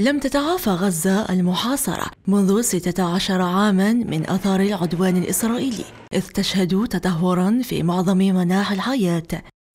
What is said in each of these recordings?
لم تتعافى غزة المحاصرة منذ 16 عاما من أثار العدوان الإسرائيلي إذ تشهد تدهورا في معظم مناحي الحياة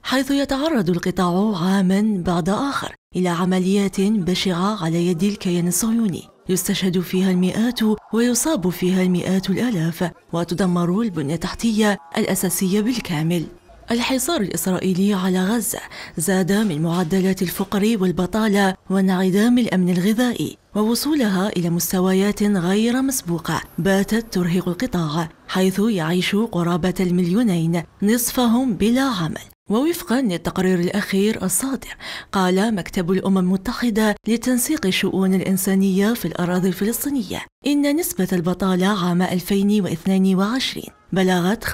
حيث يتعرض القطاع عاما بعد آخر إلى عمليات بشعة على يد الكيان الصهيوني يستشهد فيها المئات ويصاب فيها المئات الآلاف وتدمر البنية التحتية الأساسية بالكامل الحصار الإسرائيلي على غزة زاد من معدلات الفقر والبطالة وانعدام الأمن الغذائي ووصولها إلى مستويات غير مسبوقة باتت ترهق القطاع حيث يعيش قرابة المليونين نصفهم بلا عمل ووفقا للتقرير الأخير الصادر قال مكتب الأمم المتحدة لتنسيق الشؤون الإنسانية في الأراضي الفلسطينية إن نسبة البطالة عام 2022 بلغت 75%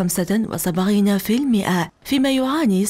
فيما يعاني 60%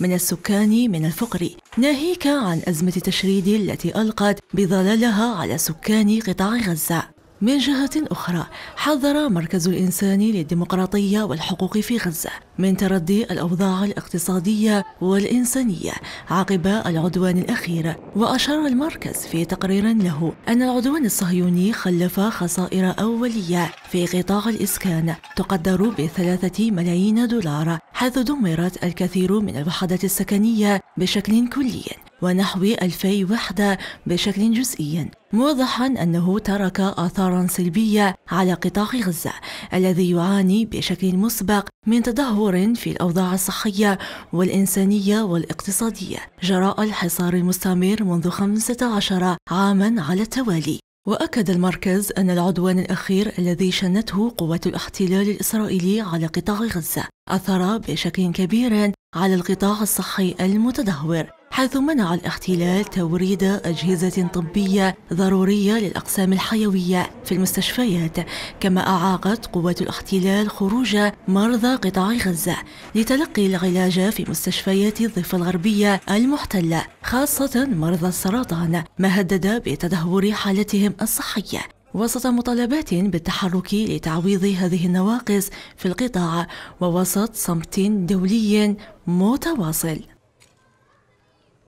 من السكان من الفقر ناهيك عن أزمة التشريد التي ألقت بظلالها على سكان قطاع غزة من جهة أخرى حذر مركز الإنسان للديمقراطية والحقوق في غزة من تردي الأوضاع الاقتصادية والإنسانية عقب العدوان الأخير وأشار المركز في تقرير له أن العدوان الصهيوني خلف خسائر أولية في قطاع الإسكان تقدر بثلاثة ملايين دولار حيث دمرت الكثير من الوحدات السكنية بشكل كلي ونحو ألفي وحدة بشكل جزئي موضحا أنه ترك آثارا سلبية على قطاع غزة الذي يعاني بشكل مسبق من تدهور في الأوضاع الصحية والإنسانية والاقتصادية جراء الحصار المستمر منذ 15 عاما على التوالي وأكد المركز أن العدوان الأخير الذي شنته قوة الاحتلال الإسرائيلي على قطاع غزة أثر بشكل كبير على القطاع الصحي المتدهور حيث منع الاحتلال توريد أجهزة طبية ضرورية للأقسام الحيوية في المستشفيات كما أعاقت قوات الاحتلال خروج مرضى قطاع غزة لتلقي العلاج في مستشفيات الضفة الغربية المحتلة خاصة مرضى السرطان ما هدد بتدهور حالتهم الصحية وسط مطالبات بالتحرك لتعويض هذه النواقص في القطاع ووسط صمت دولي متواصل